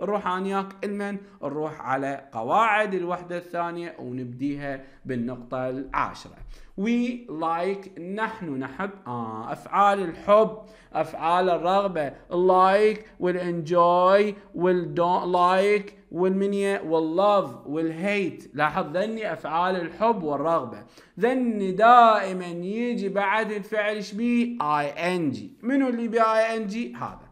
نروح انياك نروح على قواعد الوحدة الثانية ونبديها بالنقطة العاشرة we like نحن نحب آه أفعال الحب أفعال الرغبة like والenjoy والdont like والمنية واللوف والهيت لاحظ ذني أفعال الحب والرغبة ذني دائما يجي بعد الفعل شبيه ing منو اللي بي ing هذا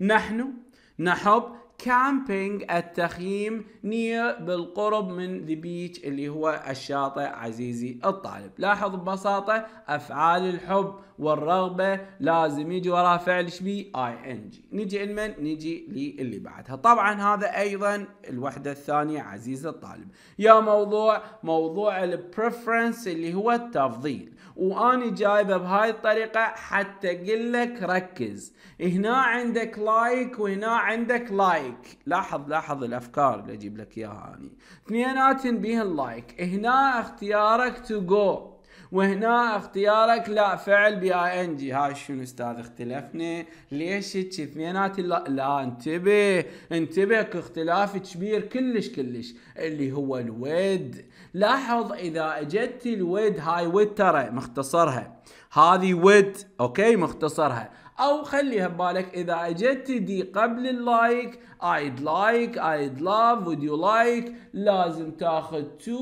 نحن نحط كامبينج التخييم نير بالقرب من ذا بيتش اللي هو الشاطئ عزيزي الطالب لاحظ ببساطة أفعال الحب والرغبة لازم يجي وراء فعل شبي اي ان جي نجي لمن نجي للي بعدها طبعا هذا أيضا الوحدة الثانية عزيزي الطالب يا موضوع موضوع البريفرنس اللي هو التفضيل واني جايبه بهاي الطريقه حتى اقول لك ركز هنا عندك لايك وهنا عندك لايك لاحظ لاحظ الافكار اللي اجيب لك اياها اني اثنينات بيها لايك هنا اختيارك تو جو وهنا اختيارك لا فعل بي اي ان جي هاي شنو استاذ اختلفنا ليش هيك اثنينات لا لا انتبه انتبه اختلاف كبير كلش كلش اللي هو الود لاحظ اذا اجت الود هاي ود ترى مختصرها هذه ود اوكي مختصرها او خليها ببالك اذا اجت دي قبل اللايك ايد لايك ايد لاف ود يو لايك لازم تاخذ تو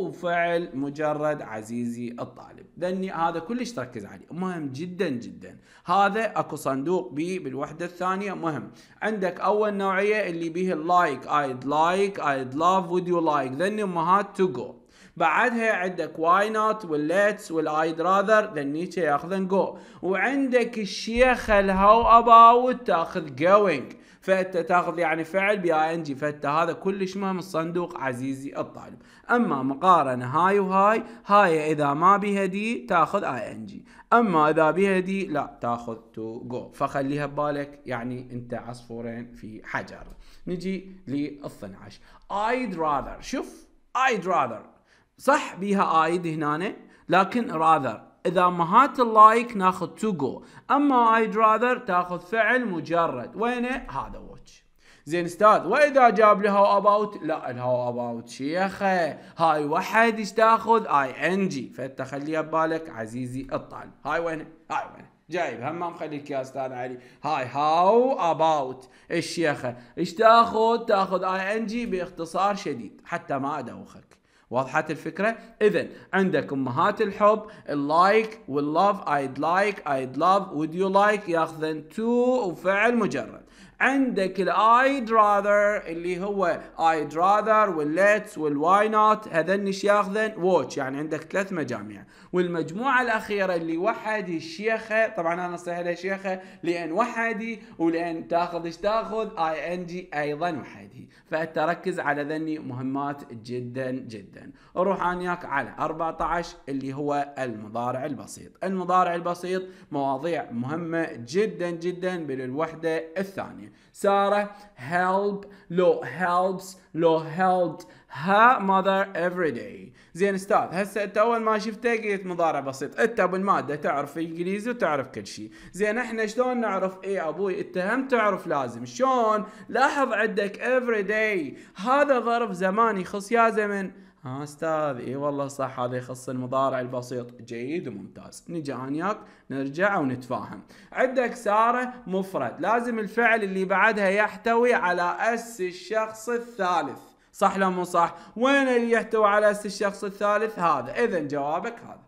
وفعل مجرد عزيزي الطالب لاني هذا كلش تركز عليه مهم جدا جدا هذا اكو صندوق بي بالوحده الثانيه مهم عندك اول نوعيه اللي به اللايك ايد لايك ايد لاف ود يو لايك ذني امهات تو جو بعدها عندك واي نوت والليتس والايد راذر ذن نيتشه ياخذن جو وعندك الشيخه الهاو اباوت تاخذ جوينج فانت تاخذ يعني فعل بي اي ان جي فانت هذا كلش مهم الصندوق عزيزي الطالب اما مقارنه هاي وهاي هاي اذا ما بيها دي تاخذ اي ان جي اما اذا بيها دي لا تاخذ تو جو فخليها ببالك يعني انت عصفورين في حجر نجي لل 12 I'd rather شوف I'd rather صح بيها ايد هنا لكن راذر اذا مهات اللايك ناخذ تو جو اما ايد راذر تاخذ فعل مجرد وينه هذا واتش زين استاذ واذا جاب لي هاو اباوت لا الهاو اباوت شيخه هاي واحد ايش تاخذ اي ان جي فانت خليها ببالك عزيزي الطالب هاي وين هاي وين جايب هم ما يا استاذ علي هاي هاو اباوت الشيخه ايش تاخذ تاخذ اي ان جي باختصار شديد حتى ما ادوخك وضحت الفكره اذا عندك امهات الحب اللايك واللاف ايد لايك ايد لاف وود يو لايك ياخذن تو وفعل مجرد عندك الايد راذر اللي هو ايد راذر والليتس والواي نوت هذن ايش ياخذن ووتش يعني عندك ثلاث مجاميع والمجموعه الاخيره اللي وحد الشيخه طبعا انا نصيحه للشيخه لان وحدي ولان تاخذ ايش تاخذ اي ان جي ايضا وحدي فالتركز على ذني مهمات جدا جدا اروح انياك على 14 اللي هو المضارع البسيط المضارع البسيط مواضيع مهمة جدا جدا بالوحدة الثانية سارة help لو helps لو helped ها mother افري داي زين استاذ هسه انت اول ما شفته قلت مضارع بسيط انت ابو الماده تعرف انجليزي وتعرف كل شيء زين احنا شلون نعرف اي ابوي انت هم تعرف لازم شلون لاحظ عندك افري داي هذا ظرف زمان يخص يا زمن ها استاذ اي والله صح هذا يخص المضارع البسيط جيد وممتاز نجي انياك نرجع ونتفاهم عندك ساره مفرد لازم الفعل اللي بعدها يحتوي على اس الشخص الثالث صح لو مو صح وين اللي يحتوي على اس الشخص الثالث هذا اذا جوابك هذا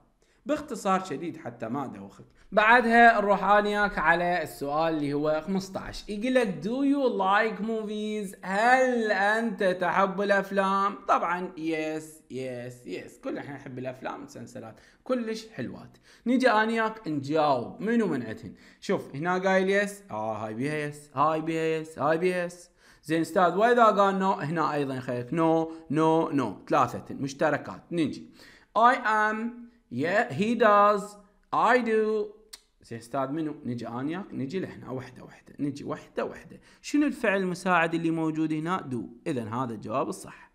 باختصار شديد حتى ما ادوخك بعدها نروح انياك على السؤال اللي هو 15 يقول لك دو يو لايك موفيز هل انت تحب الافلام طبعا يس يس يس كل احنا نحب الافلام والمسلسلات كلش حلوات نيجي انياك نجاوب منو من شوف هنا قايل يس اه هاي بيها يس هاي بيها يس هاي بيها يس زين استاذ واذا آه قال نو هنا ايضا خليك نو نو نو ثلاثة مشتركات نجي I am yeah, he does I do زين استاذ منو؟ نجي انياك نجي لهنا وحده وحده نجي وحده وحده شنو الفعل المساعد اللي موجود هنا؟ دو اذا هذا الجواب الصح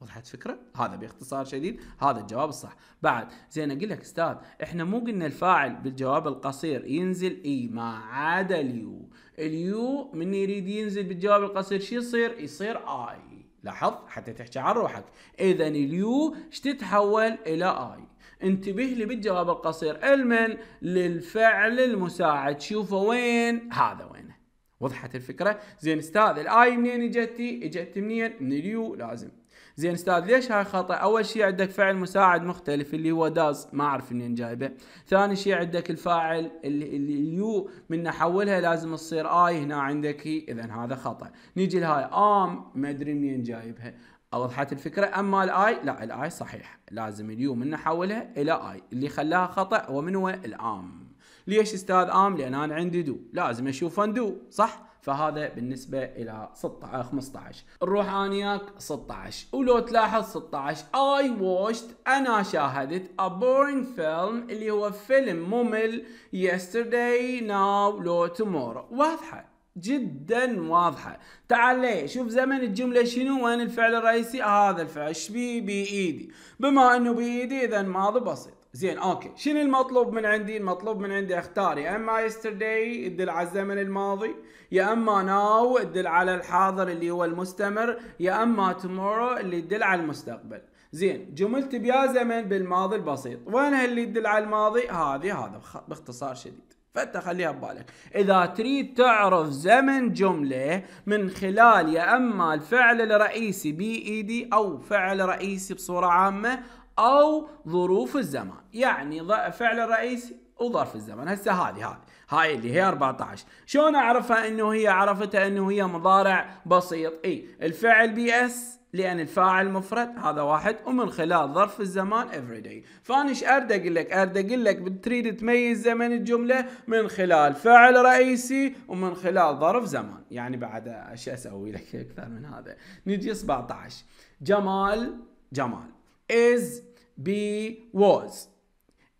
وضحت فكره؟ هذا باختصار شديد هذا الجواب الصح، بعد زين اقول لك استاذ احنا مو قلنا الفاعل بالجواب القصير ينزل اي ما عدا اليو، اليو من يريد ينزل بالجواب القصير شو يصير؟ يصير اي لاحظ حتى تحكي عن روحك اذا اليو ايش تتحول الى اي انتبه لي بالجواب القصير المن للفعل المساعد شوفه وين هذا وينه وضحت الفكره زين استاذ الاي منين اجتي اجت منين من اليو لازم زين استاذ ليش هاي خطا اول شيء عندك فعل مساعد مختلف اللي هو داز ما اعرف منين جايبه ثاني شيء عندك الفاعل اللي, اللي يو من نحولها لازم تصير اي هنا عندك اذا هذا خطا نيجي لهاي ام ما ادري منين جايبها اوضحت الفكره اما الاي لا الاي صحيح لازم اليو من نحولها الى اي اللي خلاها خطا ومن هو الام ليش استاذ ام لان انا عندي دو لازم اشوف اندو صح فهذا بالنسبة إلى 16 15 نروح أنا وياك 16 ولو تلاحظ 16 I watched أنا شاهدت a boring film اللي هو فيلم ممل yesterday now لو tomorrow واضحة جدا واضحة تعال ليه شوف زمن الجملة شنو وين الفعل الرئيسي هذا الفعل بي بإيدي بما أنه بإيدي إذا ماضي بسيط زين اوكي شنو المطلوب من عندي المطلوب من عندي اختار يا اما يسترداي تدل على الزمن الماضي يا اما ناو تدل على الحاضر اللي هو المستمر يا اما تومورو اللي تدل على المستقبل زين جملتي بيا زمن بالماضي البسيط وين اللي تدل على الماضي هذه هذا باختصار شديد فانت خليها ببالك اذا تريد تعرف زمن جمله من خلال يا اما الفعل الرئيسي بي اي دي او فعل رئيسي بصوره عامه او ظروف الزمان يعني فعل الرئيسي وظرف الزمن هسه هذه هذه هاي اللي هي 14 شلون اعرفها انه هي عرفتها انه هي مضارع بسيط اي الفعل بي اس لان الفاعل مفرد هذا واحد ومن خلال ظرف الزمان افري داي فانا ايش ارد اقول لك ارد اقول لك بتريد تميز زمن الجمله من خلال فعل رئيسي ومن خلال ظرف زمان يعني بعد ايش اسوي لك اكثر من هذا نجي 17 جمال جمال is بي ووز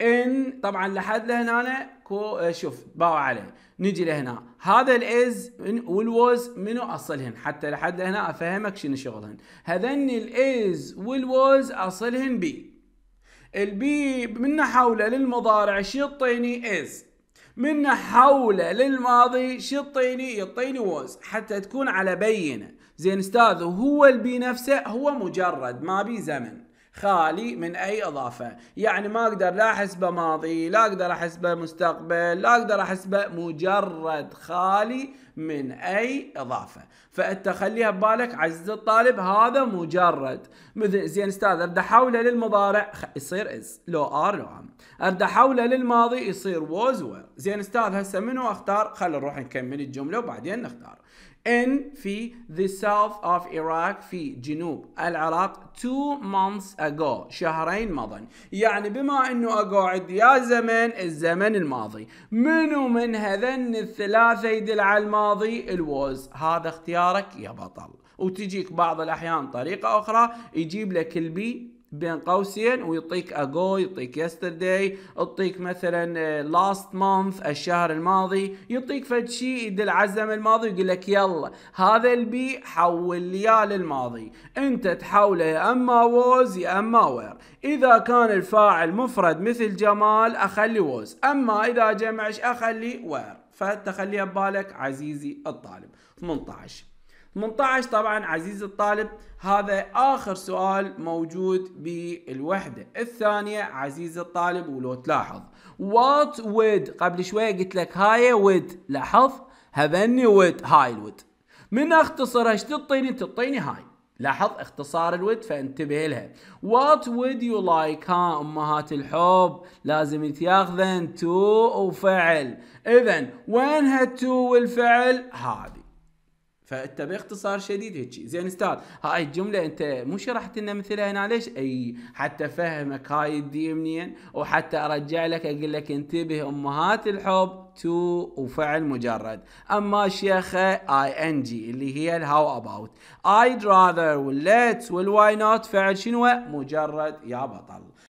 ان طبعا لحد لهنا آه، شوف باو عليه نجي لهنا هذا الاز والوز منو اصلهن حتى لحد لهنا افهمك شنو شغلهن هذني الاز والوز اصلهن بي البي من حوله للمضارع شو يعطيني از من حوله للماضي شو يعطيني يعطيني حتى تكون على بينه زين استاذ وهو البي نفسه هو مجرد ما بي زمن خالي من اي اضافه يعني ما اقدر لا احسبه ماضي لا اقدر احسبه مستقبل لا اقدر احسبه مجرد خالي من اي اضافه فانت خليها ببالك عز الطالب هذا مجرد مثل زين استاذ ارد احوله للمضارع يصير از لو ار لو ام ارد احوله للماضي يصير ووز وير زين استاذ هسه منو اختار خلينا نروح نكمل الجمله وبعدين نختار in في the south of Iraq في جنوب العراق two months ago شهرين مضى يعني بما انه اقعد يا زمن الزمن الماضي منو من هذن الثلاثة يدل على الماضي الوز هذا اختيارك يا بطل وتجيك بعض الاحيان طريقة اخرى يجيب لك البي بين قوسين ويعطيك اجو يعطيك يسترداي يعطيك مثلا لاست آه، مانث الشهر الماضي يعطيك فد شيء يدل عزم الماضي ويقول لك يلا هذا البي حول لي للماضي انت تحوله يا اما ووز يا اما وير اذا كان الفاعل مفرد مثل جمال اخلي ووز اما اذا جمعش اخلي وير فتخليها ببالك عزيزي الطالب 18 18 طبعا عزيزي الطالب هذا آخر سؤال موجود بالوحدة الثانية عزيزي الطالب ولو تلاحظ what would قبل شوية قلت لك هاي would لاحظ هذني would هاي الود من اختصرها ايش تعطيني تعطيني هاي لاحظ اختصار الود فانتبه لها what would you like ها امهات الحب لازم تاخذن تو وفعل اذا وين هالتو والفعل هذه فانت باختصار شديد هيك زين استاذ هاي الجمله انت مو شرحت لنا مثلها هنا ليش اي حتى افهمك هاي تجي منين وحتى ارجع لك اقول لك انتبه امهات الحب تو وفعل مجرد اما شيخه اي ان جي اللي هي الهاو اباوت اي راذر والليتس والواي نوت فعل شنو مجرد يا بطل